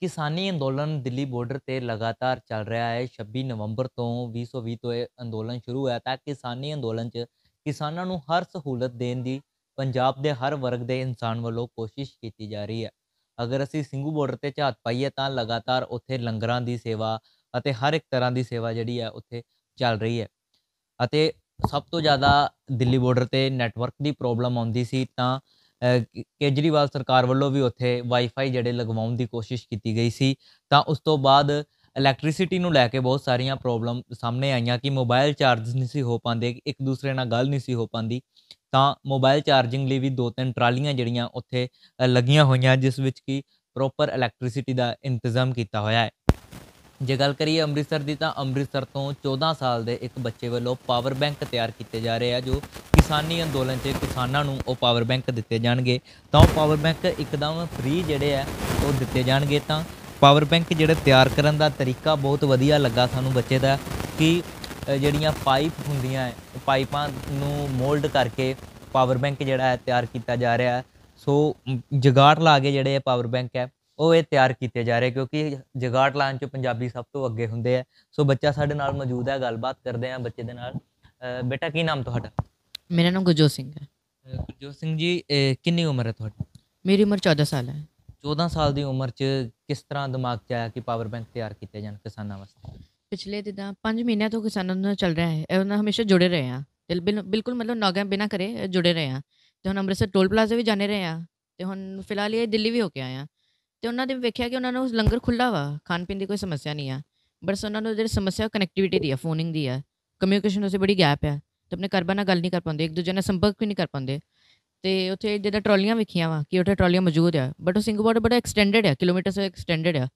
ਕਿਸਾਨੀ ਅੰਦੋਲਨ ਦਿੱਲੀ ਬਾਰਡਰ ਤੇ ਲਗਾਤਾਰ ਚੱਲ ਰਿਹਾ ਹੈ 26 ਨਵੰਬਰ ਤੋਂ 2020 ਤੋਂ ਇਹ ਅੰਦੋਲਨ ਸ਼ੁਰੂ ਹੋਇਆ ਤਾਂ ਕਿਸਾਨੀ ਅੰਦੋਲਨ 'ਚ ਕਿਸਾਨਾਂ ਨੂੰ ਹਰ ਸਹੂਲਤ ਦੇਣ ਦੀ ਪੰਜਾਬ ਦੇ ਹਰ ਵਰਗ ਦੇ ਇਨਸਾਨ ਵੱਲੋਂ ਕੋਸ਼ਿਸ਼ ਕੀਤੀ ਜਾ ਰਹੀ ਹੈ ਅਗਰ ਅਸੀਂ ਸਿੰਘੂ ਬਾਰਡਰ ਤੇ ਝਾਤ ਪਾਈਏ ਤਾਂ ਲਗਾਤਾਰ ਉੱਥੇ ਲੰਗਰਾਂ ਦੀ ਸੇਵਾ ਅਤੇ ਹਰ ਇੱਕ ਤਰ੍ਹਾਂ ਦੀ ਸੇਵਾ ਜਿਹੜੀ ਹੈ ਉੱਥੇ ਚੱਲ ਰਹੀ ਹੈ ਅਤੇ ਸਭ ਤੋਂ ਜ਼ਿਆਦਾ ਦਿੱਲੀ ਬਾਰਡਰ ਤੇ ਨੈਟਵਰਕ ਦੀ ਪ੍ਰੋਬਲਮ ਆਉਂਦੀ ਸੀ ਤਾਂ ਕੇਜਰੀਵਾਲ ਸਰਕਾਰ ਵੱਲੋਂ ਵੀ ਉੱਥੇ ਵਾਈਫਾਈ ਜਿਹੜੇ ਲਗਵਾਉਣ ਦੀ ਕੋਸ਼ਿਸ਼ ਕੀਤੀ ਗਈ ਸੀ ਤਾਂ ਉਸ ਤੋਂ ਬਾਅਦ ਇਲੈਕਟ੍ਰਿਸਿਟੀ ਨੂੰ ਲੈ ਕੇ ਬਹੁਤ ਸਾਰੀਆਂ ਪ੍ਰੋਬਲਮ ਸਾਹਮਣੇ ਆਈਆਂ ਕਿ ਮੋਬਾਈਲ ਚਾਰਜ ਨਹੀਂ ਸੀ ਹੋ ਪਾਉਂਦੇ ਇੱਕ ਦੂਸਰੇ ਨਾਲ ਗੱਲ ਨਹੀਂ ਸੀ ਹੋ ਪਾਉਂਦੀ ਤਾਂ ਮੋਬਾਈਲ ਚਾਰਜਿੰਗ ਲਈ ਵੀ ਦੋ ਤਿੰਨ ਟਰਾਲੀਆਂ ਜਿਹੜੀਆਂ ਉੱਥੇ ਲੱਗੀਆਂ ਹੋਈਆਂ ਜਿਸ ਵਿੱਚ ਕੀ ਪ੍ਰੋਪਰ ਇਲੈਕਟ੍ਰਿਸਿਟੀ ਦਾ ਇੰਤਜ਼ਾਮ ਕੀਤਾ ਹੋਇਆ ਹੈ ਜੇ ਗੱਲ ਕਰੀਏ ਅੰਮ੍ਰਿਤਸਰ ਦੀ ਤਾਂ ਅੰਮ੍ਰਿਤਸਰ ਤੋਂ 14 ਸਾਲ ਦੇ ਇੱਕ ਬੱਚੇ ਵੱਲੋਂ ਪਾਵਰ ਬੈਂਕ ਤਿਆਰ ਕੀਤੇ ਜਾ ਰਹੇ ਆ ਜੋ ਕਿਸਾਨੀ ਅੰਦੋਲਨ 'ਚ ਕਿਸਾਨਾਂ ਨੂੰ ਉਹ ਪਾਵਰ ਬੈਂਕ ਦਿੱਤੇ ਜਾਣਗੇ ਤਾਂ ਉਹ ਪਾਵਰ ਬੈਂਕ ਇੱਕਦਮ ਫ੍ਰੀ ਜਿਹੜੇ ਆ ਉਹ ਦਿੱਤੇ ਜਾਣਗੇ ਤਾਂ ਪਾਵਰ ਬੈਂਕ ਜਿਹੜੇ ਤਿਆਰ ਕਰਨ ਦਾ ਤਰੀਕਾ ਬਹੁਤ ਵਧੀਆ ਲੱਗਾ ਸਾਨੂੰ ਬੱਚੇ ਦਾ ਕਿ ਜਿਹੜੀਆਂ ਪਾਈਪ ਹੁੰਦੀਆਂ ਪਾਈਪਾਂ ਨੂੰ ਮੋਲਡ ਕਰਕੇ ਪਾਵਰ ਬੈਂਕ ਜਿਹੜਾ ਹੈ ਤਿਆਰ ਕੀਤਾ ਜਾ ਰਿਹਾ ਹੈ ਸੋ ਜਗਾੜ ਲਾ ਕੇ ਜਿਹੜੇ ਪਾਵਰ ਬੈਂਕ ਹੈ ਉਹ ਇਹ ਤਿਆਰ ਕੀਤੇ ਜਾ ਰਹੇ ਕਿਉਂਕਿ ਜਗਾੜ ਲਾਣ ਚ ਪੰਜਾਬੀ ਸਭ ਤੋਂ ਅੱਗੇ ਹੁੰਦੇ ਆ ਸੋ ਬੱਚਾ ਸਾਡੇ ਨਾਲ ਮੌਜੂਦ ਹੈ ਗੱਲਬਾਤ ਕਰਦੇ ਆ ਬੱਚੇ ਦੇ ਨਾਲ ਬੇਟਾ ਕੀ ਨਾਮ ਤੁਹਾਡਾ ਮੇਰਾ ਨਾਮ ਗੁਜੋ ਸਿੰਘ ਹੈ ਗੁਜੋ ਸਿੰਘ ਜੀ ਕਿੰਨੀ ਉਮਰ ਹੈ ਤੁਹਾਡੀ ਮੇਰੀ ਉਮਰ 14 ਸਾਲ ਹੈ 14 ਸਾਲ ਦੀ ਉਮਰ 'ਚ ਕਿਸ ਤਰ੍ਹਾਂ ਦਿਮਾਗ 'ਚ ਆਇਆ ਕਿ ਪਾਵਰ ਬੈਂਕ ਤਿਆਰ ਕੀਤੇ ਜਾਣ ਕਿਸਾਨਾਂ ਵਾਸਤੇ ਪਿਛਲੇ ਦਿਨਾਂ 5 ਮਹੀਨਿਆਂ ਤੋਂ ਕਿਸਾਨਾਂ ਨਾਲ ਚੱਲ ਰਿਹਾ ਹੈ ਇਹ ਉਹਨਾਂ ਹਮੇਸ਼ਾ ਜੁੜੇ ਰਹੇ ਆ ਤੇ ਬਿਲਕੁਲ ਮਤਲਬ ਨੌਗਾ ਬਿਨਾ ਕਰੇ ਜੁੜੇ ਰਹੇ ਆ ਤੇ ਹੁਣ ਅੰਮ੍ਰਿਤਸਰ ਟੋਲ ਪਲਾਜ਼ਾ ਵੀ ਜਾਣੇ ਰਹੇ ਆ ਤੇ ਹੁਣ ਫਿਲਹਾਲ ਇਹ ਦਿੱਲੀ ਵੀ ਹੋ ਕੇ ਆਏ ਆ ਤੇ ਉਹਨਾਂ ਦੇ ਵੇਖਿਆ ਕਿ ਉਹਨਾਂ ਨੂੰ ਲੰਗਰ ਖੁੱਲਾ ਵਾ ਖਾਣ ਪੀਣ ਦੀ ਕੋਈ ਸਮੱਸਿਆ ਨਹੀਂ ਆ ਬਸ ਉਹਨਾਂ ਨੂੰ ਜਿਹੜੀ ਸਮੱਸਿਆ ਕਨੈਕਟੀਵਿਟੀ ਦੀ ਆ ਫੋਨਿੰਗ ਦੀ ਆ ਕਮਿਊਨੀਕੇਸ਼ਨ ਉਸੇ ਬੜੀ ਗੈਪ ਆ ਤੇ ਆਪਣੇ ਘਰ ਨਾਲ ਗੱਲ ਨਹੀਂ ਕਰ ਪਾਉਂਦੇ ਇੱਕ ਦੂਜੇ ਨਾਲ ਸੰਪਰਕ ਵੀ ਨਹੀਂ ਕਰ ਪਾਉਂਦੇ ਤੇ ਉੱਥੇ ਜਿਹੜਾ ਟਰਾਲੀਆਂ ਵਿਖੀਆਂ ਵਾ ਕਿ ਉੱਥੇ ਟਰਾਲੀਆਂ ਮੌਜੂਦ ਆ ਬਟ ਉਹ ਸਿੰਗਾਪੁਰ ਬੜਾ ਐਕਸਟੈਂਡਡ ਆ ਕਿਲੋਮੀਟਰ ਸੋ ਐਕਸਟੈਂਡਡ ਆ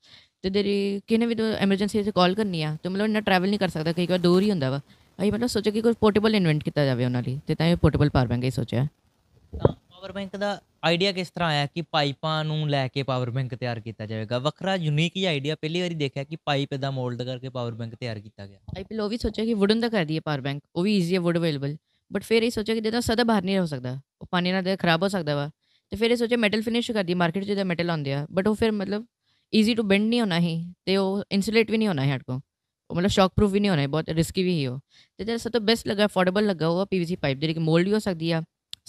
ਤੇ ਤੇਰੀ ਕਿਨੇ ਵੀ ਤੂੰ ਐਮਰਜੈਂਸੀ ਤੇ ਕਾਲ ਕਰਨੀ ਆ ਤੇ ਮਤਲਬ ਇਹਨਾਂ ਟਰੈਵਲ ਨਹੀਂ ਕਰ ਸਕਦਾ ਕਈ ਵਾਰ ਦੂਰ ਹੀ ਹੁੰਦਾ ਵਾ ਅਸੀਂ ਮਤਲਬ ਸੋਚਿਆ ਕਿ ਕੋਈ ਪੋਰਟੇਬਲ ਇਨਵੈਂਟ ਕੀਤਾ ਜਾਵੇ ਉਹਨਾਂ ਲਈ ਤੇ ਤਾਂ ਇਹ ਪੋਰਟੇਬਲ ਪਾਵਰ ਬੈਂਕ ਹੀ ਸੋਚਿਆ ਤਾਂ ਪਾਵਰ ਬੈਂਕ ਦਾ ਆਈਡੀਆ ਕਿਸ ਤਰ੍ਹਾਂ ਆਇਆ ਕਿ ਪਾਈਪਾਂ ਨੂੰ ਲੈ ਕੇ ਪਾਵਰ ਬੈਂਕ ਤਿਆਰ ਕੀਤਾ ਜਾਵੇਗਾ ਵੱਖਰਾ ਯੂਨੀਕ ਹੀ ਆਈਡੀਆ ਪਹਿਲੀ ਵਾਰੀ ਦੇਖਿਆ ਕਿ ਪਾਈਪ ਦਾ ਮੋਲਡ ਕਰਕੇ ਪਾਵਰ ਬੈਂਕ ਤਿਆਰ ਕੀਤਾ ਗਿਆ ਆਈ ਪੀ ਲੋ ਵੀ ਸੋਚਿਆ ਕਿ ਵੁਡਨ ਦਾ ਕਰ ਦਈਏ ਪਾਵਰ ਬੈਂਕ ਉਹ ਵੀ ਈਜ਼ੀ ਹੈ ਵੁੱਡ ਅਵੇਲੇਬਲ ਬਟ ਫਿਰ ਇਹ ਸੋਚਿਆ ਕਿ ਤਾਂ ਸਦਾ ਬਾਹਰ ਨਹੀਂ ਹੋ ਸਕਦਾ ਉਹ ਪਾਣੀ ਨਾਲ ਖਰਾਬ ਹੋ ਸਕਦਾ ਵਾ ਤੇ ਫਿਰ ਇਹ ਸੋਚਿਆ ਮੈਟਲ ਫਿਨਿਸ਼ ਕਰ ਦਈਏ ਮਾਰਕੀਟ ਜਿਹਦਾ ਮੈਟਲ ਆਉਂਦੇ ਆ ਬਟ ਉਹ ਫਿਰ ਮਤਲਬ ਈਜ਼ੀ ਟੂ ਬੈਂਡ ਨਹੀਂ ਹੋਣਾ ही ਤੇ ਉਹ ਇਨਸੂਲੇਟ ਵੀ ਨਹੀਂ ਹੋਣਾ ਹੈ हेड ਉਹ ਮਤਲਬ ਸ਼ੌਕ ਪ੍ਰੂਫ ਵੀ ਨਹੀਂ ਹੋਣਾ ਹੈ ਬਹੁਤ ਰਿਸਕੀ ਵੀ ही हो ਤੇ ਜਿਹੜਾ ਸਭ ਤੋਂ ਬੈਸਟ ਲੱਗਾ ਅਫੋਰਡੇਬਲ ਲੱਗਾ ਉਹ ਪੀਵੀਸੀ ਪਾਈਪ ਜਿਹੜੀ ਕਿ ਮੋਲਡ ਵੀ ਹੋ ਸਕਦੀ ਆ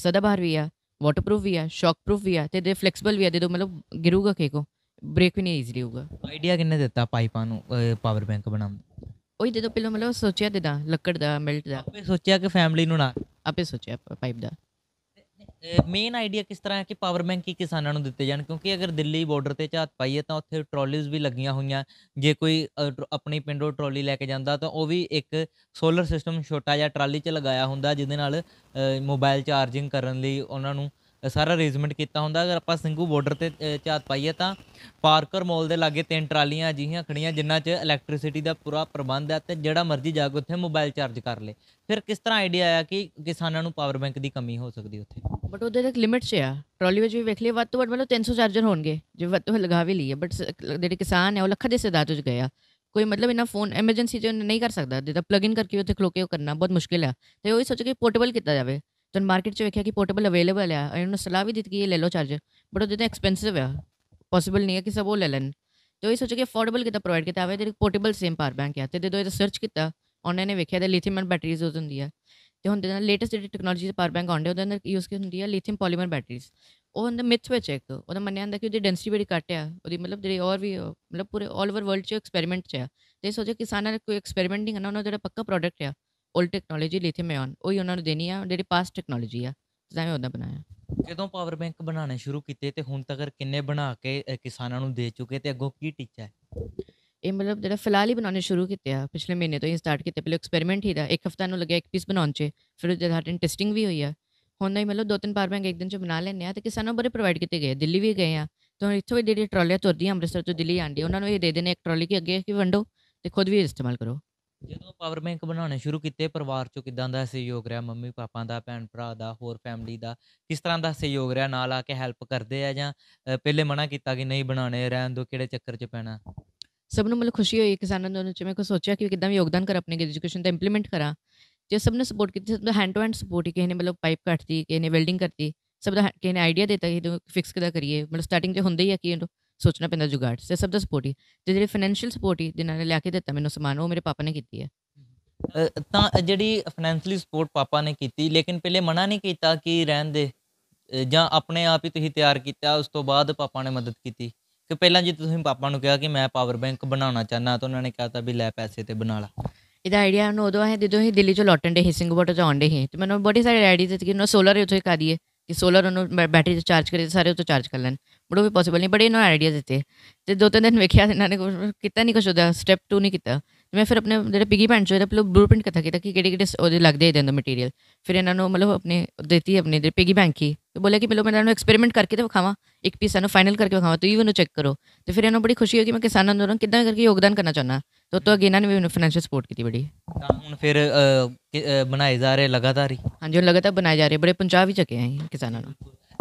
ਸਦਾ ਬਾਹਰ ਵੀ ਆ ਵਾਟਰ ਪ੍ਰੂਫ ਵੀ ਆ ਸ਼ੌਕ ਪ੍ਰੂਫ ਵੀ ਆ ਤੇ ਦੇ ਫਲੈਕਸੀਬਲ ਵੀ ਆ ਦੇ ਦੋ ਮਤਲਬ ਗਿਰੂਗਾ ਕੋ ਬ੍ਰੇਕ ਵੀ ਨਹੀਂ ਈਜ਼ੀਲੀ ਹੋਊਗਾ ਆਈਡੀਆ ਕਿੰਨੇ ਦਿੱਤਾ ਪਾਈਪਾਂ ਨੂੰ ਪਾਵਰ ਬੈਂਕ ਬਣਾਉਣ ਦਾ ਉਹੀ ਦੇ ਦੋ ਪਹਿਲਾਂ ਮਤਲਬ ਸੋਚਿਆ ਦੇਦਾ ਲੱਕੜ ਦਾ ਮਿਲਟ ਦਾ ਆਪੇ ਸੋਚਿਆ ਕਿ ਫੈਮਿਲੀ ਨੂੰ ਨਾ ਆਪੇ ਸੋਚਿਆ ਪਾਈਪ ਦਾ ਮੇਨ ਆਈਡੀਆ ਕਿਸ ਤਰ੍ਹਾਂ ਹੈ ਕਿ ਪਾਵਰ ਬੈਂਕ ਹੀ ਕਿਸਾਨਾਂ ਨੂੰ ਦਿੱਤੇ ਜਾਣ ਕਿਉਂਕਿ ਅਗਰ ਦਿੱਲੀ ਬਾਰਡਰ ਤੇ ਝਾਤ ਪਾਈਏ ਤਾਂ ਉੱਥੇ ਟਰਾਲੀਜ਼ ਵੀ ਲੱਗੀਆਂ ਹੋਈਆਂ ਜੇ ਕੋਈ ਆਪਣੀ ਪਿੰਡੋਂ ਟਰਾਲੀ ਲੈ ਕੇ ਜਾਂਦਾ ਤਾਂ ਉਹ ਵੀ ਇੱਕ ਸੋਲਰ ਸਿਸਟਮ ਛੋਟਾ ਜਿਹਾ ਟਰਾਲੀ 'ਚ ਲਗਾਇਆ ਹੁੰਦਾ ਜਿਹਦੇ ਨਾਲ ਮੋਬਾਈਲ ਚਾਰਜਿੰਗ ਕਰਨ ਲਈ ਉਹਨਾਂ ਨੂੰ ਸਾਰਾ ਅਰੇਂਜਮੈਂਟ ਕੀਤਾ ਹੁੰਦਾ ਅਗਰ ਆਪਾਂ ਸਿੰਘੂ ਬਾਰਡਰ ਤੇ ਝਾਤ ਪਾਈਏ ਤਾਂ ਪਾਰਕਰ ਮਾਲ ਦੇ ਲਾਗੇ ਤਿੰਨ ਟਰਾਲੀਆਂ ਅਜਿਹੀਆਂ ਖੜੀਆਂ ਜਿਨ੍ਹਾਂ 'ਚ ਇਲੈਕਟ੍ਰਿਸਿਟੀ ਦਾ ਪੂਰਾ ਪ੍ਰਬੰਧ ਹੈ ਤੇ ਜਿਹੜਾ ਮਰਜ਼ੀ ਜਾ ਕੇ ਉੱਥੇ ਮੋਬਾਈਲ ਚਾਰਜ ਕਰ ਲੇ ਫਿਰ ਕਿਸ ਤਰ੍ਹਾਂ ਆਈਡੀਆ ਆਇਆ ਕਿ ਕਿਸਾਨਾਂ ਨੂੰ ਪਾਵਰ ਬੈਂਕ ਦੀ ਕਮੀ ਹੋ ਸਕਦੀ ਉੱਥੇ ਬਟ ਉਹਦੇ ਤੱਕ ਲਿਮਿਟ 'ਚ ਆ ਟਰਾਲੀ ਵਿੱਚ ਵੀ ਵੇਖ ਲਈ ਵੱਧ ਤੋਂ ਵੱਧ ਮਤਲਬ 300 ਚਾਰਜਰ ਹੋਣਗੇ ਜੇ ਵੱਧ ਤੋਂ ਲਗਾ ਵੀ ਲਈਏ ਬਟ ਜਿਹੜੇ ਕਿਸਾਨ ਹੈ ਉਹ ਲੱਖਾਂ ਦੇ ਸਦਾ ਤੁਝ ਗਿਆ ਕੋਈ ਮਤਲਬ ਇਹਨਾਂ ਫੋਨ ਐਮਰਜੈਂਸੀ 'ਚ ਨਹੀਂ ਕਰ ਸਕਦਾ ਜਿਹਦਾ ਪਲੱਗ ਇਨ ਕਰਕੇ ਉੱਥੇ ਖਲੋਕੇ ਉਹ ਕਰਨਾ ਬਹੁਤ ਮੁਸ਼ਕਿਲ ਆ ਤੇ ਉਹ ਹੀ ਸੋਚ ਕੇ ਪੋਰਟੇਬਲ ਕੀਤਾ ਜਾਵੇ ਤੇ ਮਾਰਕੀਟ 'ਚ ਵੇਖਿਆ ਕਿ ਪੋਰਟੇਬਲ ਅਵੇਲੇਬਲ ਆ ਇਹਨੂੰ ਸਲਾਹ ਵੀ ਦਿੱਤੀ ਕਿ ਇਹ ਲੈ ਲਓ ਚਾਰਜਰ ਬਟ ਉਹ ਤਾਂ ਐਕਸਪੈਂਸਿਵ ਆ ਪੋਸੀਬਲ ਨਹੀਂ ਹੈ ਕਿ ਸਭ ਉਹ ਲੈ ਲੈਣ ਤੇ ਉਹ ਸੋਚਿਆ ਕਿ ਅਫੋਰਡੇਬਲ ਕਿਤਾ ਪ੍ਰੋਵਾਈਡ ਕੀਤਾ ਹੋਵੇ ਤੇ ਪੋਰਟੇਬਲ ਸੇਮ ਪਾਵਰ ਬੈਂਕ ਆ ਤੇ ਜਦੋਂ ਇਹ ਸਰਚ ਕੀਤਾ ਉਹਨਾਂ ਨੇ ਵੇਖਿਆ ਤੇ ਲਿਥੀਅਮ ਐਂਡ ਬੈਟਰੀਜ਼ ਯੂਜ਼ ਹੁੰਦੀ ਆ ਤੇ ਹੁੰਦੇ ਨਾਲ ਲੇਟੈਸਟ ਜਿਹੜੀ ਟੈਕਨੋਲੋਜੀ ਦੇ ਪਾਵਰ ਬੈਂਕ ਆਉਂਦੇ ਉਹਦੇ ਅੰਦਰ ਯੂਜ਼ ਕੀ ਹੁੰਦੀ ਆ ਲਿਥੀਅਮ ਪੋਲੀਮਰ ਬੈਟਰੀਜ਼ ਉਹ ਹੁੰਦਾ ਮਿਥ ਵਿੱਚ ਇੱਕ ਉਹਦਾ ਮੰਨਿਆ ਹੁੰਦਾ ਕਿ ਉਹਦੀ ਡੈਂਸਿਟੀ ਬੜੀ ਘੱਟ ਆ ਉਹਦੀ ਮਤਲਬ ਜਿਹੜੀ ਔਰ ਵੀ ਮਤਲਬ ਪੂਰੇ ਆਲ ਓਵਰ ਵਰਲਡ 'ਚ ਐਕਸਪੈਰੀਮੈਂਟ 'ਚ ਆ ਤੇ ਸੋਚਿਆ ਕਿਸਾਨਾਂ ਨੇ ਕੋਈ ਐਕਸਪੈਰੀਮੈਂਟ ਨਹੀਂ ਕਰਨਾ ਉਹਨਾਂ ਦਾ ਜਿਹੜਾ ਪੱਕਾ ਪ੍ਰੋਡਕਟ ਆ 올ਡ ਟੈਕਨੋਲੋਜੀ ਲਿਥੀਅਮ ਆਇਨ ਉਹੀ ਉਹਨਾਂ ਨੂੰ ਦੇਣੀ ਆ ਜਿਹੜੀ ਪਾਸਟ ਟੈਕਨੋਲੋਜੀ ਆ ਜਿਵੇਂ ਉਹਦਾ ਬਣਾਇਆ ਜਦੋਂ ਪਾਵਰ ਬੈਂਕ ਬਣਾਉਣੇ ਸ਼ੁਰੂ ਕੀਤੇ ਤੇ ਹੁਣ ਤੱਕ ਕਿੰਨੇ ਬਣਾ ਕੇ ਕਿਸਾਨਾਂ ਨੂੰ ਦੇ ਚੁੱਕੇ ਤੇ ਅੱਗੋਂ ਕੀ ਟੀਚਾ ਹੈ ਇਹ ਮਤਲਬ ਜਿਹੜਾ ਫਿਲਹਾਲ ਹੀ ਬਣਾਉਣੇ ਸ਼ੁਰੂ ਕੀਤੇ ਆ ਪਿਛਲੇ ਮਹੀਨੇ ਤੋਂ ਹੀ ਸਟਾਰਟ ਕੀਤੇ ਪਹਿਲੇ ਐਕਸਪੈਰੀਮੈਂਟ ਹੀ ਦਾ ਇੱਕ ਹਫਤਾ ਨੂੰ ਲੱਗਿਆ ਇੱਕ ਪੀਸ ਬਣਾਉਣ 'ਚ ਫਿਰ ਜਿਹੜਾ ਹਟਨ ਟੈਸਟਿੰਗ ਵੀ ਹੋਈ ਆ ਹੁਣ ਨਹੀਂ ਮਤਲਬ ਦੋ ਤਿੰਨ ਪਾਵਰ ਬੈਂਕ ਇੱਕ ਦਿਨ 'ਚ ਬਣਾ ਲੈਣੇ ਆ ਤੇ ਕਿਸਾਨਾਂ ਬਾਰੇ ਪ੍ਰੋਵਾਈਡ ਕੀਤੇ ਗਏ ਦਿੱਲੀ ਵੀ ਗਏ ਆ ਤਾਂ ਇੱਥੋਂ ਵੀ ਜਿਹੜੀ ਟਰਾਲੀਆਂ ਤੁਰਦੀਆਂ ਅੰਮ੍ਰਿਤਸਰ ਤੋਂ ਦਿੱਲੀ ਆਂਦੀ ਉਹਨਾਂ ਨੂੰ ਇਹ ਦੇ ਦੇਣੇ ਇੱਕ ਟਰਾਲੀ ਕੇ ਅੱਗੇ ਕਿ ਵੰਡੋ ਤੇ ਖੁਦ ਵੀ ਇਸਤੇਮਾਲ ਕਰੋ ਜਦੋਂ ਪਾਵਰ ਬੈਂਕ ਬਣਾਉਣੇ ਸ਼ੁਰੂ ਕੀਤੇ ਪਰਿਵਾਰ ਚੋਂ ਕਿਦਾਂ ਦਾ ਸਹਿਯੋਗ ਰਿਹਾ ਮੰਮੀ ਪਾਪਾ ਦਾ ਭੈਣ ਭਰਾ ਦਾ ਹੋਰ ਫੈਮਿਲੀ ਦਾ ਕਿਸ ਤਰ੍ਹਾਂ ਦਾ ਸਹਿਯੋਗ ਰਿਹਾ ਨਾਲ ਆ ਕੇ ਹੈਲਪ ਕਰਦੇ ਆ ਜਾਂ ਪਹਿਲੇ ਮਨਾ ਕੀਤਾ ਕਿ ਨਹੀਂ ਬਣਾਉਣੇ ਰਹਿਣ ਦੋ ਕਿਹੜੇ ਚੱਕਰ 'ਚ ਪੈਣਾ ਸਭ ਨੂੰ ਮਤਲਬ ਖੁਸ਼ੀ ਹੋਈ ਕਿਸਾਨਾਂ ਨੂੰ ਜਿਵੇਂ ਚ ਮੈਂ ਕੋ ਸੋਚਿਆ ਕਿ ਕਿਦਾਂ ਵੀ ਯੋਗਦਾਨ ਕਰ ਆਪਣੇ ਐਜੂਕੇਸ਼ਨ ਦਾ ਇੰਪਲੀਮੈਂਟ ਕਰਾਂ ਜੇ ਸਭ ਨੇ ਸਪੋਰਟ ਕੀਤੀ ਸਭ ਦਾ ਹੈਂਡ ਟੂ ਹੈਂਡ ਸਪੋਰਟ ਕਿਸੇ ਨੇ ਮਤਲਬ ਪਾਈਪ ਕੱਟਦੀ ਕਿਸੇ ਨੇ ਵੈਲਡਿੰਗ ਕਰਤੀ ਸਭ ਦਾ ਕਿਸੇ ਨੇ ਆਈਡੀਆ ਦਿੱਤਾ ਕਿ ਇਹਨੂੰ ਫਿਕਸ ਕਿਦਾਂ ਕਰੀਏ ਮਤਲਬ ਸਟਾਰਟਿੰਗ ਤੇ ਹੁੰਦਾ ਹੀ ਹੈ ਕਿ ਇਹਨੂੰ ਸੋਚਣਾ ਪੈਂਦਾ ਜੁਗਾੜ ਤੇ ਸਭ ਦਾ ਸਪੋਰਟ ਹੀ ਤੇ ਜਿਹੜੇ ਫਾਈਨੈਂਸ਼ੀਅਲ ਸਪੋਰਟ ਹੀ ਜਿਨ੍ਹਾਂ ਨੇ ਲਿਆ ਕੇ ਦਿੱਤਾ ਮੈਨੂੰ ਸਮਾਨ ਉਹ ਮੇਰੇ ਪਾਪਾ ਨੇ ਕੀਤੀ ਹੈ ਤਾਂ ਜਿਹੜੀ ਫਾਈਨੈਂਸ਼ੀਅਲੀ ਸਪੋਰਟ ਪਾਪਾ ਨੇ ਕੀਤੀ ਲੇਕਿਨ ਪਹਿਲੇ ਮਨਾ ਨਹੀਂ ਕੀਤਾ ਕਿ ਰਹਿਣ ਦੇ ਜਾਂ ਆਪਣੇ ਆਪ ਹੀ ਤੁਸੀਂ ਤਿਆਰ ਕੀਤਾ ਉਸ ਤੋਂ ਬਾਅਦ ਪਾਪਾ ਨੇ ਮਦਦ ਕੀਤੀ ਕਿ ਪਹਿਲਾਂ ਜੇ ਤੁਸੀਂ ਪਾਪਾ ਨੂੰ ਕਿਹਾ ਕਿ ਮੈਂ ਪਾਵਰ ਬੈਂਕ ਬਣਾਉਣਾ ਚਾਹਨਾ ਤਾਂ ਉਹਨਾਂ ਨੇ ਕਿਹਾ ਤਾਂ ਵੀ ਲੈ ਪੈਸੇ ਤੇ ਬਣਾ ਲਾ ਇਹਦਾ ਆਈਡੀਆ ਨੂੰ ਉਦੋਂ ਹੈ ਜਦੋਂ ਹੀ ਦਿੱਲੀ ਚੋਂ ਲੋਟਣ ਦੇ ਹਿਸਿੰਗ ਬੋਟ ਚ ਆਉਂਦੇ ਹੀ ਤੇ ਮੈਨੂੰ ਬੜੇ ਸਾਰੇ ਆਈਡੀਆ ਦਿੱਤੇ ਕਿ ਨਾ ਸੋਲਰ ਉੱਥੇ ਕਰੀਏ ਕਿ ਸੋਲਰ ਨੂੰ ਬੈਟਰੀ ਤੋਂ ਚਾਰਜ ਕਰੇ ਸਾਰੇ ਉਹ ਤੋਂ ਚਾਰਜ ਕਰ ਲੈਣ ਬਟ ਉਹ ਵੀ ਪੋਸੀਬਲ ਨਹੀਂ ਬੜੇ ਇਹਨਾਂ ਆਈਡੀਆ ਦਿੱਤੇ ਤੇ ਦੋ ਤਿੰਨ ਦਿਨ ਵੇਖਿਆ ਇਹਨਾਂ ਨੇ ਕੀਤਾ ਨਹੀਂ ਕੁਝ ਉਹਦਾ ਸਟੈਪ 2 ਨਹੀਂ ਕੀਤਾ ਮੈਂ ਫਿਰ ਆਪਣੇ ਜਿਹੜੇ ਪਿਗੀ ਪੈਂਟ ਚੋ ਇਹਦਾ ਪਲੋ ਬਲੂਪ੍ਰਿੰਟ ਕਥਾ ਕੀਤਾ ਕਿ ਕਿਹੜੇ ਕਿਹੜੇ ਉਹਦੇ ਲੱਗਦੇ ਇਹਦੇ ਅੰਦਰ ਮਟੀਰੀਅਲ ਫਿਰ ਇਹਨਾਂ ਨੂੰ ਮਤਲਬ ਆਪਣੇ ਦਿੱਤੀ ਆਪਣੇ ਦੇ ਪਿਗੀ ਬੈਂਕ ਕੀ ਤੇ ਬੋਲੇ ਕਿ ਮਤਲਬ ਮੈਂ ਇਹਨਾਂ ਨੂੰ ਐਕਸਪੈਰੀਮੈਂਟ ਕਰਕੇ ਤੇ ਵਿਖਾਵਾਂ ਇੱਕ ਪੀਸ ਇਹਨੂੰ ਫਾਈਨਲ ਕਰਕੇ ਵਿਖਾਵਾਂ ਤੇ ਈਵਨ ਇਹਨੂੰ ਚੈੱਕ ਕਰੋ ਤੇ ਫਿਰ ਇਹਨਾਂ ਨੂੰ ਬੜੀ ਖੁਸ਼ੀ ਹੋਈ ਕਿ ਮੈਂ ਕਿਸਾਨਾਂ ਨੂੰ ਕਿੱਦਾਂ ਕਰਕੇ ਯੋਗਦਾਨ ਕਰਨਾ ਚਾਹੁੰਦਾ ਤੋ ਤੋ ਅਗੇ ਇਹਨਾਂ ਨੇ ਮੈਨੂੰ ਫਾਈਨੈਂਸ਼ੀਅਲ ਸਪੋਰਟ ਕੀਤੀ ਬੜੀ ਤਾਂ ਹੁਣ ਫਿਰ ਬਣਾਏ ਜਾ ਰਹੇ ਲਗਾਤਾਰ ਹੀ ਹਾਂਜੀ ਹੁਣ ਲਗਾਤਾਰ ਬਣਾਏ ਜਾ ਰਹੇ ਬੜੇ ਪੰਜਾਬ ਵੀ ਚੱਕੇ ਆਏ ਕਿਸਾਨਾਂ ਨੂੰ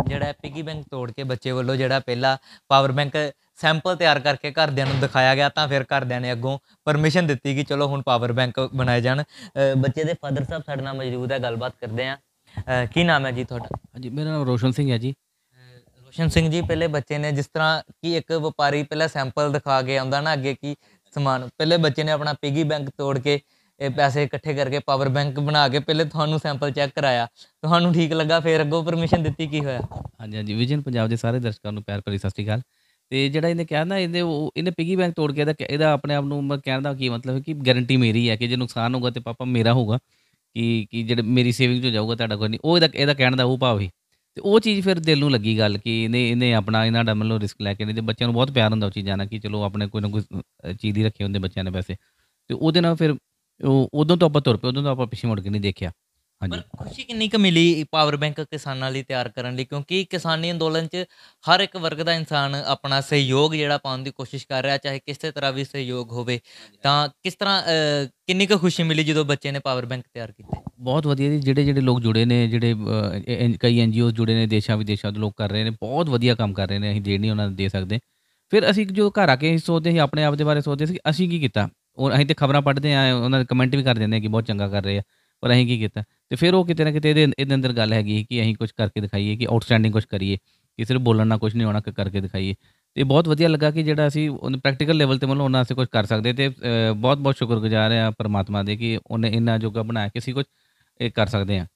ਜਿਹੜਾ ਪਿਗੀ ਬੈਂਕ ਤੋੜ ਕੇ ਬੱਚੇ ਵੱਲੋਂ ਜਿਹੜਾ ਪਹਿਲਾ ਪਾਵਰ ਬੈਂਕ ਸੈਂਪਲ ਤਿਆਰ ਕਰਕੇ ਘਰਦਿਆਂ ਨੂੰ ਦਿਖਾਇਆ ਗਿਆ ਤਾਂ ਫਿਰ ਘਰਦਿਆਂ ਨੇ ਅੱਗੋਂ ਪਰਮਿਸ਼ਨ ਦਿੱਤੀ ਕਿ ਚਲੋ ਹੁਣ ਪਾਵਰ ਬੈਂਕ ਬਣਾਏ ਜਾਣ ਬੱਚੇ ਦੇ ਫਾਦਰ ਸਾਹਿਬ ਸਾਡੇ ਨਾਲ ਮੌਜੂਦ ਹੈ ਗੱਲਬਾਤ ਕਰਦੇ ਆ ਕੀ ਨਾਮ ਹੈ ਜੀ ਤੁਹਾਡਾ ਹਾਂਜੀ ਮੇਰਾ ਨਾਮ ਰੋਸ਼ਨ ਸਿੰਘ ਹੈ ਜੀ ਰੋਸ਼ਨ ਸਿੰਘ ਜੀ ਪਹਿਲੇ ਬੱਚੇ ਨੇ ਜਿਸ ਤਰ੍ਹਾਂ ਕਿ ਇੱਕ ਵਪਾਰੀ ਪਹਿਲਾਂ ਸੈਂਪਲ ਦਿਖਾ ਕੇ ਆਉਂਦਾ ਨਾ ਅੱਗੇ ਕਿ ਸਮਾਨ ਪਹਿਲੇ ਬੱਚੇ ਨੇ ਆਪਣਾ ਪਿਗੀ ਬੈਂਕ ਤੋੜ ਕੇ ਇਹ ਪੈਸੇ ਇਕੱਠੇ ਕਰਕੇ ਪਾਵਰ ਬੈਂਕ ਬਣਾ ਕੇ ਪਹਿਲੇ ਤੁਹਾਨੂੰ ਸੈਂਪਲ ਚੈੱਕ ਕਰਾਇਆ ਤੁਹਾਨੂੰ ਠੀਕ ਲੱਗਾ ਫਿਰ ਅੱਗੋਂ ਪਰਮਿਸ਼ਨ ਦਿੱਤੀ ਕੀ ਹੋਇਆ ਹਾਂਜੀ ਹਾਂਜੀ ਵਿਜਨ ਪੰਜਾਬ ਦੇ ਸਾਰੇ ਦਰਸ਼ਕਾਂ ਨੂੰ ਪਿਆਰ ਭਰੀ ਸਤਿ ਸ਼੍ਰੀ ਅਕਾਲ ਤੇ ਜਿਹੜਾ ਇਹਨੇ ਕਿਹਾ ਨਾ ਇਹਦੇ ਉਹ ਇਹਨੇ ਪਿਗੀ ਬੈਂਕ ਤੋੜ ਕੇ ਇਹਦਾ ਇਹਦਾ ਆਪਣੇ ਆਪ ਨੂੰ ਕਹਿਣ ਦਾ ਕੀ ਮਤਲਬ ਹੈ ਕਿ ਗਾਰੰਟੀ ਮੇਰੀ ਹੈ ਕਿ ਜੇ ਨੁਕਸਾਨ ਹੋਊਗਾ ਤੇ ਪਾਪਾ ਮੇਰਾ ਹੋਊਗਾ ਕਿ ਕਿ ਜਿਹੜੇ ਮੇਰੀ ਸੇਵਿੰਗ ਚੋਂ ਜਾਊਗਾ ਤੁਹਾਡਾ ਕੋਈ ਨਹੀਂ ਉਹ ਇਹਦਾ ਇਹਦਾ ਕਹਿਣ ਦਾ ਉਹ ਭਾਵ ਹੀ ਤੇ ਉਹ ਚੀਜ਼ ਫਿਰ ਦਿਲ ਨੂੰ ਲੱਗੀ ਗੱਲ ਕਿ ਇਹਨੇ ਇਹਨੇ ਆਪਣਾ ਇਹਨਾਂ ਦਾ ਮਤਲਬ ਰਿਸਕ ਲੈ ਕੇ ਨਹੀਂ ਤੇ ਬੱਚਿਆਂ ਨੂੰ ਬਹੁਤ ਪਿਆਰ ਹੁੰਦਾ ਉਹ ਚੀਜ਼ਾਂ ਨਾਲ ਕਿ ਚਲੋ ਆਪਣੇ ਕੋਈ ਨਾ ਕੋਈ ਚੀਜ਼ ਹੀ ਰੱਖੇ ਹੁੰਦੇ ਬੱਚਿਆਂ ਨੇ ਵੈਸੇ ਤੇ ਉਹਦੇ ਨਾਲ ਫਿਰ ਉਦੋਂ ਤੋਂ ਆਪਾਂ ਤੁਰ ਪਏ ਉਦੋਂ ਤੋਂ ਆਪਾਂ ਪਿੱਛੇ ਮੁੜ ਕੇ ਨਹੀਂ ਦੇਖਿਆ ਪਰ ਖੁਸ਼ੀ ਕਿੰਨੀ ਕੁ ਮਿਲੀ ਪਾਵਰ ਬੈਂਕ ਕਿਸਾਨਾਂ ਲਈ ਤਿਆਰ ਕਰਨ ਲਈ ਕਿਉਂਕਿ ਕਿਸਾਨੀ ਅੰਦੋਲਨ 'ਚ ਹਰ ਇੱਕ ਵਰਗ ਦਾ ਇਨਸਾਨ ਆਪਣਾ ਸਹਿਯੋਗ ਜਿਹੜਾ ਪਾਉਣ ਦੀ ਕੋਸ਼ਿਸ਼ ਕਰ ਰਿਹਾ ਚਾਹੇ ਕਿਸੇ ਤਰ੍ਹਾਂ ਵੀ ਸਹਿਯੋਗ ਹੋਵੇ ਤਾਂ ਕਿਸ ਤਰ੍ਹਾਂ ਕਿੰਨੀ ਕੁ ਖੁਸ਼ੀ ਮਿਲੀ ਜਦੋਂ ਬੱਚੇ ਨੇ ਪਾਵਰ ਬੈਂਕ ਤਿਆਰ ਕੀਤੇ ਬਹੁਤ ਵਧੀਆ ਜੀ ਜਿਹੜੇ ਜਿਹੜੇ ਲੋਕ ਜੁੜੇ ਨੇ ਜਿਹੜੇ ਕਈ ਐਨਜੀਓ ਜੁੜੇ ਨੇ ਦੇਸ਼ਾਂ ਵਿਦੇਸ਼ਾਂ ਦੇ ਲੋਕ ਕਰ ਰਹੇ ਨੇ ਬਹੁਤ ਵਧੀਆ ਕੰਮ ਕਰ ਰਹੇ ਨੇ ਅਸੀਂ ਦੇਣ ਨਹੀਂ ਉਹਨਾਂ ਨੂੰ ਦੇ ਸਕਦੇ ਫਿਰ ਅਸੀਂ ਜੋ ਘਰ ਆ ਕੇ ਸੋਚਦੇ ਸੀ ਆਪਣੇ ਆਪ ਦੇ ਬਾਰੇ ਸੋਚਦੇ ਸੀ ਅਸੀਂ ਕੀ ਕੀਤਾ ਔਰ ਅਸੀਂ ਤੇ ਖਬਰਾਂ ਪੜ੍ਹਦੇ ਆ ਉਹਨਾਂ ਦੇ ਕਮੈਂਟ ਵੀ ਕਰ ਦਿੰਦੇ ਆ ਕਿ ਬਹੁਤ ਚੰਗਾ ਕਰ ਰਹੇ ਆ ਪਰ ਅਸੀਂ ਕੀ ਕੀਤਾ ਤੇ ਫਿਰ ਉਹ ਕਿਤੇ ਨਾ ਕਿਤੇ ਇਹਦੇ ਇਹਦੇ ਅੰਦਰ ਗੱਲ ਹੈਗੀ ਕਿ ਅਸੀਂ ਕੁਝ ਕਰਕੇ ਦਿਖਾਈਏ ਕਿ ਆਊਟਸਟੈਂਡਿੰਗ ਕੁਝ ਕਰੀਏ ਕਿ ਸਿਰਫ ਬੋਲਣ ਨਾਲ ਕੁਝ ਨਹੀਂ ਹੋਣਾ ਕਰਕੇ ਦਿਖਾਈਏ ਤੇ ਬਹੁਤ ਵਧੀਆ ਲੱਗਾ ਕਿ ਜਿਹੜਾ ਅਸੀਂ ਪ੍ਰੈਕਟੀਕਲ ਲੈਵਲ ਤੇ ਮਤਲਬ ਉਹਨਾਂ ਅਸੀਂ ਕੁਝ ਕਰ ਸਕਦੇ ਤੇ ਬਹੁਤ ਬਹੁਤ ਸ਼ੁਕਰਗੁਜ਼ਾਰ ਆ ਪਰਮਾਤਮਾ ਦੇ ਕਿ ਉਹਨੇ ਇੰਨਾ ਜੋਗਾ ਬਣਾਇਆ ਕਿ ਅਸੀਂ ਕੁਝ ਕਰ ਸਕਦੇ ਆ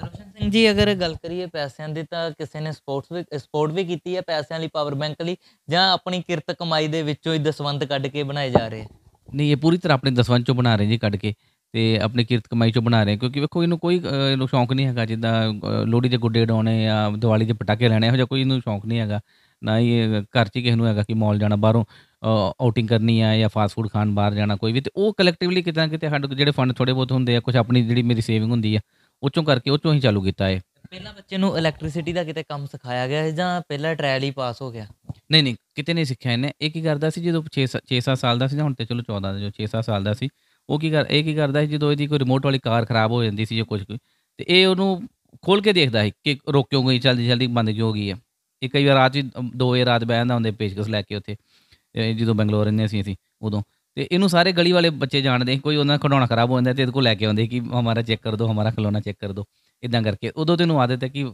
ਰੋਸ਼ਨ ਸਿੰਘ ਜੀ ਅਗਰ ਗੱਲ ਕਰੀਏ ਪੈਸਿਆਂ ਦੀ ਤਾਂ ਕਿਸੇ ਨੇ ਸਪੋਰਟਸ ਵੀ ਸਪੋਰਟ ਵੀ ਕੀਤੀ ਹੈ ਪੈਸਿਆਂ ਲਈ ਪਾਵਰ ਬੈਂਕ ਲਈ ਜਾਂ ਆਪਣੀ ਕਿਰਤ ਕਮਾਈ ਦੇ ਵਿੱਚੋਂ ਹੀ ਦਸਵੰਦ ਕੱਢ ਕੇ ਬਣਾਏ ਜਾ ਰਹੇ ਨਹੀਂ ਇਹ ਪੂਰੀ ਤਰ੍ਹਾਂ ਆਪਣੇ ਦਸਵੰਦ ਚੋਂ ਬਣਾ ਰਹੇ ਜੀ ਕੱਢ ਕੇ ਤੇ ਆਪਣੇ ਕਿਰਤ ਕਮਾਈ ਚੋਂ ਬਣਾ ਰਹੇ ਕਿਉਂਕਿ ਵੇਖੋ ਇਹਨੂੰ ਕੋਈ ਇਹਨੂੰ ਸ਼ੌਂਕ ਨਹੀਂ ਹੈਗਾ ਜਿੱਦਾਂ ਲੋਹੜੀ ਦੇ ਗੁੱਡੇ ਡਾਉਣੇ ਜਾਂ ਦੀਵਾਲੀ ਦੇ ਪਟਾਕੇ ਲੈਣੇ ਹੋ ਜਾਂ ਕੋਈ ਇਹਨੂੰ ਸ਼ੌਂਕ ਨਹੀਂ ਹੈਗਾ ਨਾ ਹੀ ਘਰ 'ਚ ਕਿਸੇ ਨੂੰ ਹੈਗਾ ਕਿ ਮਾਲ ਜਾਣਾ ਬਾਹਰੋਂ ਆਊਟਿੰਗ ਕਰਨੀ ਆ ਜਾਂ ਫਾਸਟ ਫੂਡ ਖਾਣ ਬਾਹਰ ਜਾਣਾ ਕੋਈ ਵੀ ਤੇ ਉਹ ਕਲੈਕਟਿਵਲੀ ਕਿਤੇ ਕਿਤੇ ਸਾਡੇ ਜਿਹੜੇ ਫੰਡ ਥੋੜੇ ਬਹੁਤ ਹੁੰਦੇ ਆ ਕੁਝ ਆਪਣੀ ਜਿਹੜੀ ਮੇਰੀ ਸੇਵਿੰਗ ਹੁੰਦੀ ਆ ਉਹ ਚੋਂ ਕਰਕੇ ਉਹ ਚੋਂ ਹੀ ਚਾਲੂ ਕੀਤਾ ਏ ਪਹਿਲਾਂ ਬੱਚੇ ਨੂੰ ਇਲੈਕਟ੍ਰਿਸਿਟੀ ਦਾ ਕਿਤੇ ਕੰਮ ਸਿਖਾਇਆ ਗਿਆ ਜਾਂ ਪਹਿਲਾਂ ਟ੍ਰਾਇਲ ਹੀ ਪਾਸ ਹੋ ਗਿਆ ਨਹੀਂ ਨਹੀਂ ਕਿਤੇ ਨਹੀਂ ਸਿੱਖਿਆ ਇਹਨੇ ਇਹ ਕੀ ਕਰਦਾ ਸੀ ਜਦੋਂ 6 6 ਸਾਲ ਦਾ ਸੀ ਜਾਂ ਹੁਣ ਤੇ ਚਲੋ 14 ਦਾ ਜੋ 6 7 ਸਾਲ ਦਾ ਸੀ ਉਹ ਕੀ ਕਰ ਇਹ ਕੀ ਕਰਦਾ ਸੀ ਜਦੋਂ ਇਹਦੀ ਕੋਈ ਰਿਮੋਟ ਵਾਲੀ ਕਾਰ ਖਰਾਬ ਹੋ ਜਾਂਦੀ ਸੀ ਜਾਂ ਕੁਝ ਤੇ ਇਹ ਉਹਨੂੰ ਖੋਲ ਕੇ ਦੇਖਦਾ ਸੀ ਕਿ ਰੋਕਿਓ ਕਿਉਂ ਗਈ ਜਲਦੀ ਜਲਦੀ ਬੰਦ ਕਿਉਂ ਹੋ ਗਈ ਹੈ ਇਹ ਕਈ ਵਾਰ ਰਾਤ ਵੀ 2 ਵਜੇ ਰਾਤ ਬਹਿੰਦਾ ਹੁੰਦੇ ਪੇਸ਼ਕਸ ਲੈ ਕੇ ਉੱਥੇ ਜਦੋਂ ਬੰਗਲੌਰ ਰਹਿੰਦੇ ਸੀ ਅਸੀਂ ਉਦੋਂ ਤੇ ਇਹਨੂੰ ਸਾਰੇ ਗਲੀ ਵਾਲੇ ਬੱਚੇ ਜਾਣਦੇ ਕੋਈ ਉਹਨਾਂ ਦਾ ਖਰਾਬ ਹੋ ਜਾਂਦਾ ਤੇ ਇਹਦੇ ਕੋਲ ਲੈ ਕੇ ਆਉਂਦੇ ਕਿ ਹਮਾਰਾ ਚੈੱਕ ਕਰ ਦਿਓ ਹਮਾਰਾ ਖਿਡੌਣਾ ਚੈੱਕ ਕਰ ਦਿਓ ਇਦਾਂ ਕਰਕੇ ਉਦੋਂ ਤੈਨੂੰ ਆਦਤ ਹੈ ਕਿ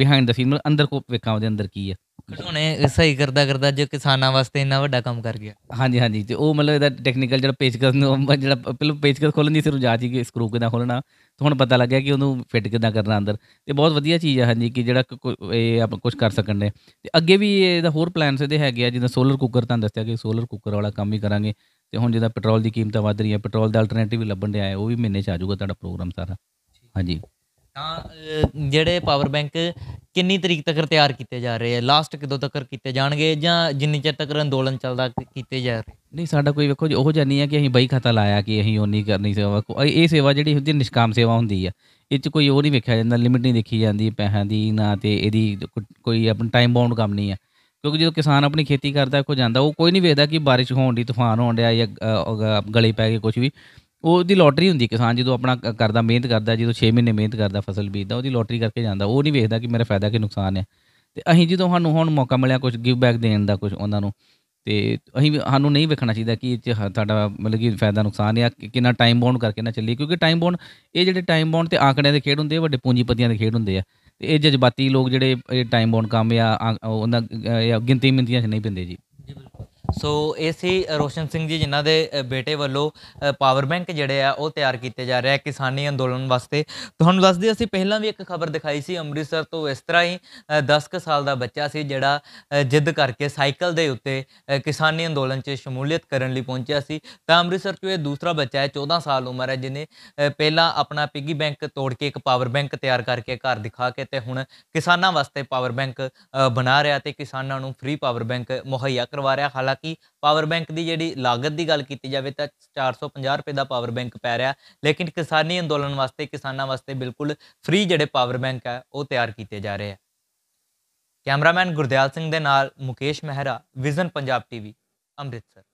ਬਿਹਾਈਂਡ ਦ ਸੀਨ ਅੰਦਰ ਕੋ ਵੇਖਾਂ ਉਹਦੇ ਅੰਦਰ ਕੀ ਹੈ ਖਡੋਣੇ ਸਹੀ ਕਰਦਾ ਕਰਦਾ ਜੋ ਕਿਸਾਨਾਂ ਵਾਸਤੇ ਇੰਨਾ ਵੱਡਾ ਕੰਮ ਕਰ ਗਿਆ ਹਾਂਜੀ ਹਾਂਜੀ ਤੇ ਉਹ ਮਤਲਬ ਇਹਦਾ ਟੈਕਨੀਕਲ ਜਿਹੜਾ ਪੇਚਕਸ ਨੂੰ ਜਿਹੜਾ ਪਹਿਲਾਂ ਪੇਚਕਸ ਖੋਲਣ ਦੀ ਸੀ ਜਾਚ ਕਿ ਸਕਰੂ ਕਿਦਾਂ ਖੋਲਣਾ ਤੇ ਹੁਣ ਪਤਾ ਲੱਗਿਆ ਕਿ ਉਹਨੂੰ ਫਿੱਟ ਕਿਦਾਂ ਕਰਨਾ ਅੰਦਰ ਤੇ ਬਹੁਤ ਵਧੀਆ ਚੀਜ਼ ਹੈ ਹਾਂਜੀ ਕਿ ਜਿਹੜਾ ਇਹ ਆਪਾਂ ਕੁਝ ਕਰ ਸਕਣ ਨੇ ਤੇ ਅੱਗੇ ਵੀ ਇਹਦਾ ਹੋਰ ਪਲਾਨਸ ਇਹਦੇ ਹੈਗੇ ਆ ਜਿੱਦਾਂ ਸੋਲਰ ਕੁੱਕਰ ਤਾਂ ਦੱਸਿਆ ਕਿ ਸੋਲਰ ਕੁੱਕਰ ਵਾਲਾ ਕੰਮ ਵੀ ਕਰਾਂਗੇ ਤੇ ਹੁਣ ਜਿਹਦਾ ਪੈਟਰੋਲ ਦੀ ਕੀਮਤਾਂ ਵਧ ਰਹੀਆਂ ਪੈਟਰੋਲ ਦਾ ਅਲਟਰਨੇਟਿਵ ਵੀ ਲੱਭਣ ਦੇ ਆਏ ਉਹ ਵੀ ਮਹੀਨੇ ਚ ਆ ਜਾਊਗਾ ਤੁਹਾਡਾ ਪ੍ਰੋਗਰਾਮ ਸਾਰਾ ਹਾਂਜੀ ਤਾਂ ਜਿਹੜੇ ਪਾਵਰ ਬੈਂਕ ਕਿੰਨੀ ਤਰੀਕ ਤੱਕ ਤਿਆਰ ਕੀਤੇ ਜਾ ਰਹੇ ਆ ਲਾਸਟ ਕਦੋਂ ਤੱਕ ਕੀਤੇ ਜਾਣਗੇ ਜਾਂ ਜਿੰਨੀ ਚਿਰ ਤੱਕ ਅੰਦੋਲਨ ਚੱਲਦਾ ਕੀਤੇ ਜਾ ਰਹੇ ਨਹੀਂ ਸਾਡਾ ਕੋਈ ਵੇਖੋ ਉਹ ਜਾਨੀ ਆ ਕਿ ਅਸੀਂ ਬਈ ਖਾਤਾ ਲਾਇਆ ਕਿ ਅਸੀਂ ਓਨੀ ਕਰਨੀ ਸੇਵਾ ਕੋਈ ਇਹ ਸੇਵਾ ਜਿਹੜੀ ਹੁੰਦੀ ਨਿਸ਼ਕਾਮ ਸੇਵਾ ਹੁੰਦੀ ਆ ਇਹ ਚ ਕੋਈ ਉਹ ਨਹੀਂ ਵੇਖਿਆ ਜਾਂਦਾ ਲਿਮਿਟ ਨਹੀਂ ਦੇਖੀ ਜਾਂਦੀ ਪੈਸਿਆਂ ਦੀ ਨਾ ਤੇ ਇਹਦੀ ਕੋਈ ਆਪਣਾ ਟਾਈਮ ਬਾਉਂਡ ਕੰਮ ਨਹੀਂ ਆ ਕਿਉਂਕਿ ਜਦੋਂ ਕਿਸਾਨ ਆਪਣੀ ਖੇਤੀ ਕਰਦਾ ਕੋ ਜਾਂਦਾ ਉਹ ਕੋਈ ਨਹੀਂ ਵੇਖਦਾ ਕਿ بارش ਹੋਣ ਦੀ ਤੂਫਾਨ ਹੋਣ ਰਿਹਾ ਜਾਂ ਗਲੇ ਪੈ ਕੇ ਕੁਝ ਵੀ ਉਹਦੀ ਲੋਟਰੀ ਹੁੰਦੀ ਕਿਸਾਨ ਜਦੋਂ ਆਪਣਾ ਕਰਦਾ ਮਿਹਨਤ ਕਰਦਾ ਜਦੋਂ 6 ਮਹੀਨੇ ਮਿਹਨਤ ਕਰਦਾ ਫਸਲ ਬੀਜਦਾ ਉਹਦੀ ਲੋਟਰੀ ਕਰਕੇ ਜਾਂਦਾ ਉਹ ਨਹੀਂ ਵੇਖਦਾ ਕਿ ਮੇਰਾ ਫਾਇਦਾ ਕਿ ਨੁਕਸਾਨ ਹੈ ਤੇ ਅਸੀਂ ਜਦੋਂ ਸਾਨੂੰ ਹੁਣ ਮੌਕਾ ਮਿਲਿਆ ਕੁਝ ਗਿਵ ਬੈਕ ਦੇਣ ਦਾ ਕੁਝ ਉਹਨਾਂ ਨੂੰ ਤੇ ਅਸੀਂ ਸਾਨੂੰ ਨਹੀਂ ਵੇਖਣਾ ਚਾਹੀਦਾ ਕਿ ਇਹ ਤੁਹਾਡਾ ਮਤਲਬ ਕਿ ਫਾਇਦਾ ਨੁਕਸਾਨ ਹੈ ਕਿੰਨਾ ਟਾਈਮ ਬੌਂਡ ਕਰਕੇ ਨਾ ਚੱਲੀ ਕਿਉਂਕਿ ਟਾਈਮ ਬੌਂਡ ਇਹ ਜਿਹੜੇ ਟਾਈਮ ਬੌਂਡ ਤੇ ਆਂਕੜਿਆਂ ਦੇ ਖੇਡ ਹੁੰਦੇ ਆ ਵੱਡੇ ਪੂੰਜੀਪਤੀਆਂ ਦੇ ਖੇਡ ਹੁੰਦੇ ਆ ਤੇ ਇਹ ਜਜ਼ਬਾਤੀ ਲੋਕ ਜਿਹੜੇ ਇਹ ਟਾਈਮ ਬੌਂਡ ਕੰਮ ਆ ਉਹਨਾਂ ਗਿਣਤੀ ਮਿੰਤੀਆਂ 'ਚ ਨਹੀਂ ਪੈਂਦੇ ਜੀ ਜੀ ਬਿਲਕੁਲ ਸੋ ਇਹ ਸੀ ਰੋਸ਼ਨ ਸਿੰਘ ਜੀ ਜਿਨ੍ਹਾਂ ਦੇ ਬੇਟੇ ਵੱਲੋਂ ਪਾਵਰ ਬੈਂਕ ਜਿਹੜੇ ਆ ਉਹ ਤਿਆਰ ਕੀਤੇ ਜਾ ਰਿਹਾ ਕਿਸਾਨੀ ਅੰਦੋਲਨ ਵਾਸਤੇ ਤੁਹਾਨੂੰ ਦੱਸਦੇ ਅਸੀਂ ਪਹਿਲਾਂ ਵੀ ਇੱਕ ਖਬਰ ਦਿਖਾਈ ਸੀ ਅੰਮ੍ਰਿਤਸਰ ਤੋਂ ਇਸ ਤਰ੍ਹਾਂ ਹੀ 10 ਕ ਸਾਲ ਦਾ ਬੱਚਾ ਸੀ ਜਿਹੜਾ ਜਿੱਦ ਕਰਕੇ ਸਾਈਕਲ ਦੇ ਉੱਤੇ ਕਿਸਾਨੀ ਅੰਦੋਲਨ 'ਚ ਸ਼ਮੂਲੀਅਤ ਕਰਨ ਲਈ ਪਹੁੰਚਿਆ ਸੀ ਤਾਂ ਅੰਮ੍ਰਿਤਸਰ 'ਚ ਇਹ ਦੂਸਰਾ ਬੱਚਾ ਹੈ 14 ਸਾਲ ਉਮਰ ਹੈ ਜਿਨੇ ਪਹਿਲਾਂ ਆਪਣਾ ਪਿਗੀ ਬੈਂਕ ਤੋੜ ਕੇ ਇੱਕ ਪਾਵਰ ਬੈਂਕ ਤਿਆਰ ਕਰਕੇ ਘਰ ਦਿਖਾ ਕੇ ਤੇ ਹੁਣ ਕਿਸਾਨਾਂ ਵਾਸਤੇ ਪਾਵਰ ਬੈਂਕ ਬਣਾ ਰਿਹਾ ਤੇ ਕਿਸਾਨਾਂ ਨੂੰ ਫ੍ਰੀ ਪਾਵਰ ਬੈਂਕ ਮੁਹੱਈਆ ਕਰਵਾ ਰਿਹਾ ਹਾਲਾਂਕਿ ਕਿ ਪਾਵਰ ਬੈਂਕ ਦੀ ਜਿਹੜੀ ਲਾਗਤ ਦੀ ਗੱਲ ਕੀਤੀ ਜਾਵੇ ਤਾਂ 450 ਰੁਪਏ ਦਾ ਪਾਵਰ ਬੈਂਕ ਪੈ ਰਿਹਾ ਲੇਕਿਨ ਕਿਸਾਨੀ ਅੰਦੋਲਨ ਵਾਸਤੇ ਕਿਸਾਨਾਂ ਵਾਸਤੇ ਬਿਲਕੁਲ ਫ੍ਰੀ ਜਿਹੜੇ ਪਾਵਰ ਬੈਂਕ ਹੈ ਉਹ ਤਿਆਰ ਕੀਤੇ ਜਾ ਰਹੇ ਆ ਕੈਮਰਾਮੈਨ ਗੁਰਦਿਆਲ ਸਿੰਘ ਦੇ ਨਾਲ ਮੁਕੇਸ਼ ਮਹਿਰਾ ਵਿਜ਼ਨ ਪੰਜਾਬ ਟੀਵੀ ਅੰਮ੍ਰਿਤਸਰ